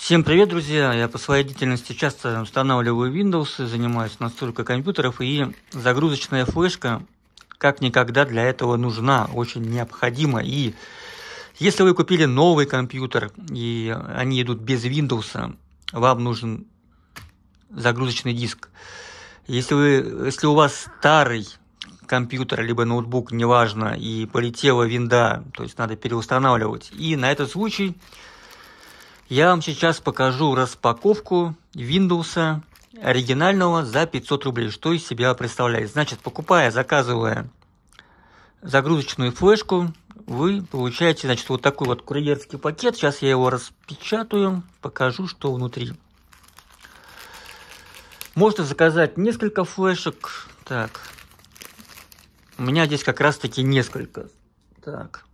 Всем привет, друзья! Я по своей деятельности часто устанавливаю Windows, занимаюсь настройкой компьютеров, и загрузочная флешка как никогда для этого нужна, очень необходима. И если вы купили новый компьютер, и они идут без Windows, вам нужен загрузочный диск. Если, вы, если у вас старый компьютер, либо ноутбук, неважно, и полетела винда, то есть надо переустанавливать. И на этот случай я вам сейчас покажу распаковку Windows оригинального за 500 рублей. Что из себя представляет? Значит, покупая, заказывая загрузочную флешку, вы получаете, значит, вот такой вот курьерский пакет. Сейчас я его распечатаю, покажу, что внутри. Можно заказать несколько флешек. Так, у меня здесь как раз-таки несколько. Так,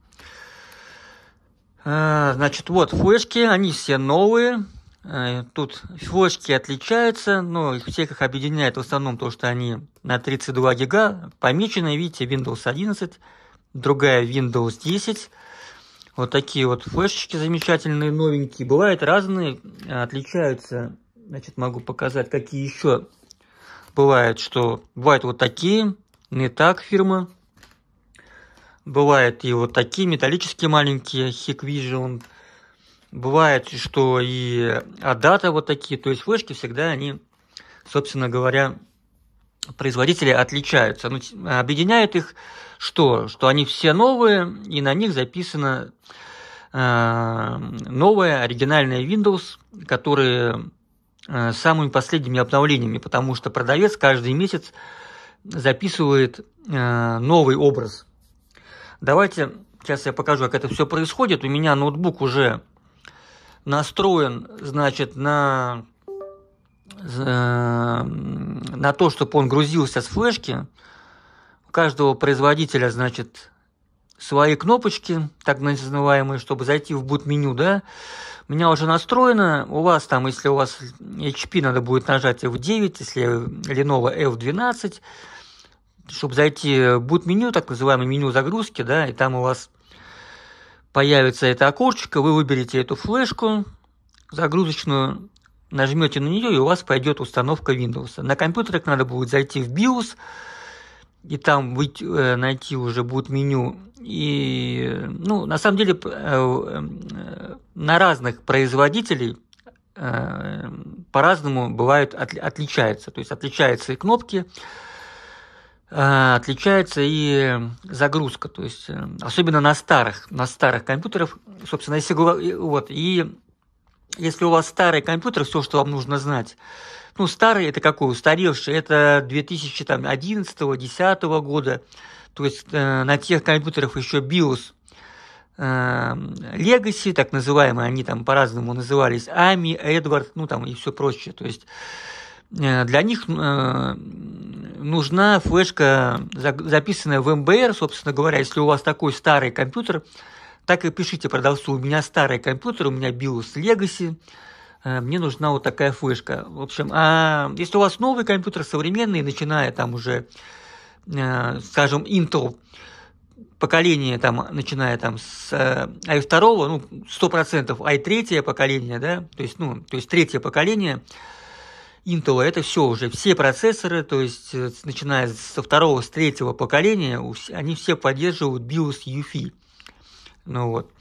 а, значит, вот флешки, они все новые. А, тут флешки отличаются, но всех их объединяет в основном то, что они на 32 гига помечены. Видите, Windows 11, другая Windows 10. Вот такие вот флешечки замечательные, новенькие. Бывают разные, отличаются. Значит, могу показать, какие еще бывают, что бывают вот такие, не так фирма. Бывает и вот такие металлические маленькие Hikvision. Бывает, что и Адата вот такие. То есть флешки всегда они, собственно говоря, производители отличаются. Ну, объединяет их что? Что они все новые, и на них записано э, новое оригинальное Windows, которые э, самыми последними обновлениями, потому что продавец каждый месяц записывает э, новый образ Давайте, сейчас я покажу, как это все происходит. У меня ноутбук уже настроен, значит, на, э, на то, чтобы он грузился с флешки. У каждого производителя, значит, свои кнопочки, так называемые, чтобы зайти в boot-меню, да, у меня уже настроено, у вас там, если у вас HP, надо будет нажать F9, если Lenovo F12, чтобы зайти, в э, Boot меню, так называемое меню загрузки, да, и там у вас появится это окошечко, вы выберете эту флешку загрузочную, нажмете на нее, и у вас пойдет установка Windows. На компьютерах надо будет зайти в BIOS, и там э, найти уже будет меню. И, ну, на самом деле, э, на разных производителей по-разному бывают, отличаются. То есть отличаются и кнопки, а, отличается и эм, загрузка, то есть эм, особенно на старых, на старых компьютерах, собственно, если вот и если у вас старый компьютер, все, что вам нужно знать, ну старый это какой устаревший, это 2011-2010 года, то есть э, на тех компьютерах еще BIOS эм, Legacy, так называемые, они там по-разному назывались, Ами, Эдвард, ну там и все прочее, то есть э, для них э, нужна флешка, записанная в МБР, собственно говоря, если у вас такой старый компьютер, так и пишите продавцу, у меня старый компьютер, у меня BIOS Legacy, э, мне нужна вот такая флешка. В общем, а если у вас новый компьютер, современный, начиная там уже, э, скажем, Intel, поколение, там, начиная там с э, i2, ну, 100%, i3 поколение, да, то есть, ну, то есть третье поколение – Intel это все уже, все процессоры, то есть э, начиная со второго, с третьего поколения, они все поддерживают BIOS UFI. Ну вот.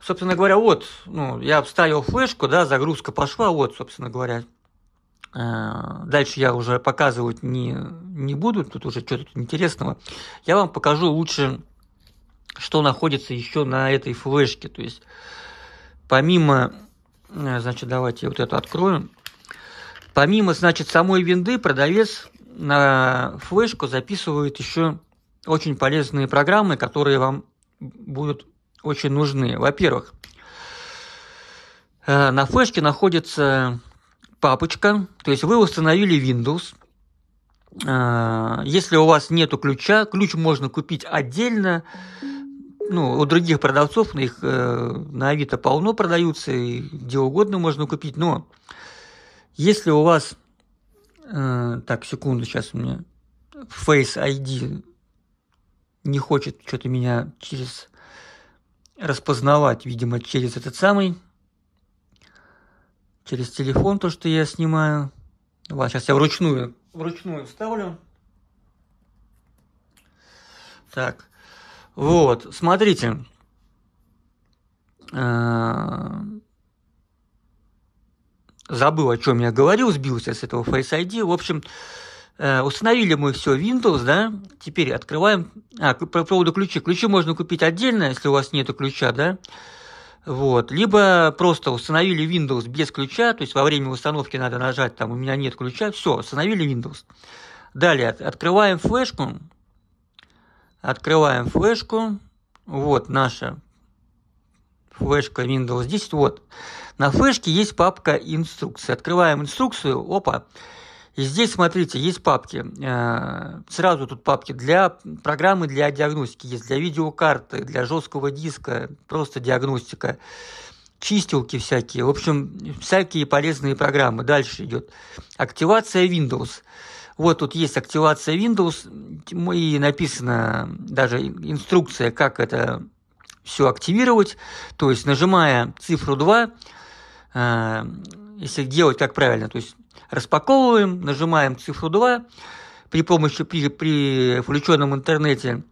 Собственно говоря, вот, ну, я вставил флешку, да, загрузка пошла, вот, собственно говоря. Э, дальше я уже показывать не, не буду, тут уже что-то интересного. Я вам покажу лучше, что находится еще на этой флешке. То есть, помимо, э, значит, давайте я вот это откроем. Помимо, значит, самой винды, продавец на флешку записывает еще очень полезные программы, которые вам будут очень нужны. Во-первых, э, на флешке находится папочка, то есть вы установили Windows. Э, если у вас нету ключа, ключ можно купить отдельно. Ну, у других продавцов, их э, на Авито полно продаются, и где угодно можно купить, но если у вас... Э, так, секунду, сейчас у меня Face ID не хочет что-то меня через распознавать, видимо, через этот самый, через телефон, то, что я снимаю. Ладно, сейчас я вручную, вручную вставлю. Так, вот, смотрите. А -а забыл, о чем я говорил, сбился с этого Face ID. В общем, э, установили мы все Windows, да, теперь открываем, а, по поводу ключей, ключи можно купить отдельно, если у вас нет ключа, да, вот, либо просто установили Windows без ключа, то есть во время установки надо нажать, там, у меня нет ключа, все, установили Windows. Далее, открываем флешку, открываем флешку, вот наша флешка Windows 10. Вот. На флешке есть папка инструкции. Открываем инструкцию. Опа. И здесь, смотрите, есть папки. Э, сразу тут папки для программы для диагностики. Есть для видеокарты, для жесткого диска, просто диагностика. Чистилки всякие. В общем, всякие полезные программы. Дальше идет активация Windows. Вот тут есть активация Windows, и написана даже инструкция, как это все активировать. То есть нажимая цифру 2, э, если делать как правильно, то есть распаковываем, нажимаем цифру 2, при помощи, при, при включенном интернете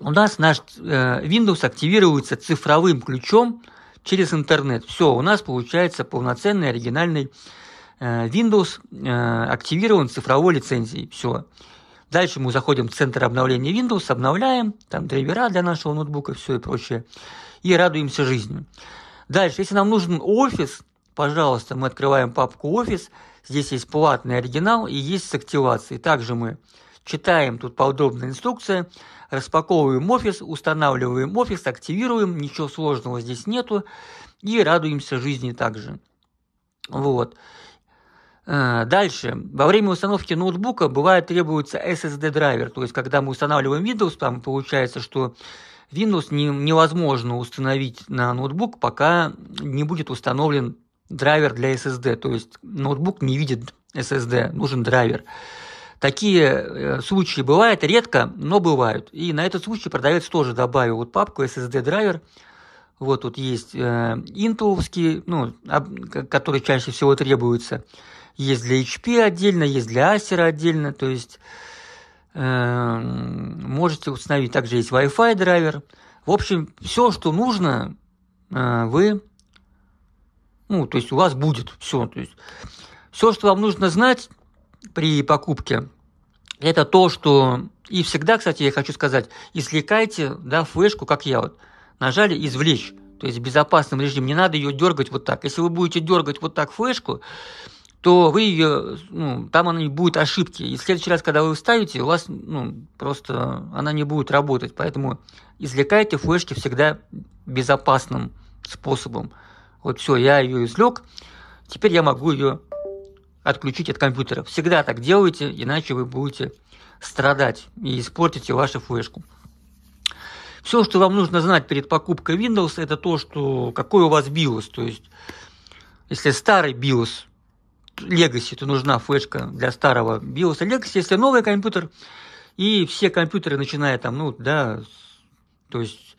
у нас наш э, Windows активируется цифровым ключом через интернет. Все, у нас получается полноценный оригинальный э, Windows э, активирован цифровой лицензией. Все. Дальше мы заходим в центр обновления Windows, обновляем, там драйвера для нашего ноутбука, все и прочее, и радуемся жизни. Дальше, если нам нужен офис, пожалуйста, мы открываем папку «Офис», здесь есть платный оригинал и есть с активацией. Также мы читаем, тут подробная инструкция, распаковываем офис, устанавливаем офис, активируем, ничего сложного здесь нету, и радуемся жизни также. Вот. Э, дальше. Во время установки ноутбука бывает требуется SSD-драйвер. То есть, когда мы устанавливаем Windows, там получается, что Windows не, невозможно установить на ноутбук, пока не будет установлен драйвер для SSD. То есть, ноутбук не видит SSD, нужен драйвер. Такие э, случаи бывают редко, но бывают. И на этот случай продавец тоже добавил вот папку SSD-драйвер, вот тут есть э, интеловский, ну, об, который чаще всего требуется есть для HP отдельно, есть для Acer отдельно, то есть э, можете установить. Также есть Wi-Fi драйвер. В общем, все, что нужно, э, вы, ну, то есть у вас будет все. То есть все, что вам нужно знать при покупке, это то, что и всегда, кстати, я хочу сказать, извлекайте, да, флешку, как я вот, нажали извлечь. То есть в безопасном режиме не надо ее дергать вот так. Если вы будете дергать вот так флешку, то вы ее, ну, там она не будет ошибки. И в следующий раз, когда вы вставите, у вас, ну, просто она не будет работать. Поэтому извлекайте флешки всегда безопасным способом. Вот все, я ее извлек, теперь я могу ее отключить от компьютера. Всегда так делайте, иначе вы будете страдать и испортите вашу флешку. Все, что вам нужно знать перед покупкой Windows, это то, что какой у вас BIOS. То есть, если старый BIOS Legacy, то нужна флешка для старого BIOS. Legacy, если новый компьютер, и все компьютеры, начиная там, ну, да, то есть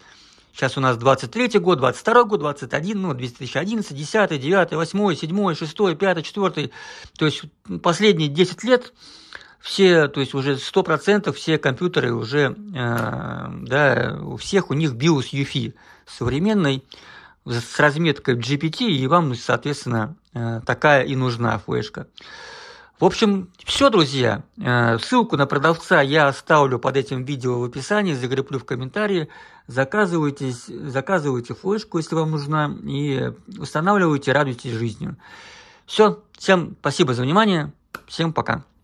сейчас у нас 23 год, 22 год, 21, ну, 2011, 10, 9, 8, 7, 6, 5, 4, то есть последние 10 лет все, то есть уже 100% все компьютеры уже, э, да, у всех у них BIOS UEFI современный, с разметкой GPT, и вам, соответственно, Э, такая и нужна флешка. В общем, все, друзья. Э, ссылку на продавца я оставлю под этим видео в описании, закреплю в комментарии. Заказывайтесь, заказывайте флешку, если вам нужна, и устанавливайте, радуйтесь жизнью. Все, всем спасибо за внимание, всем пока.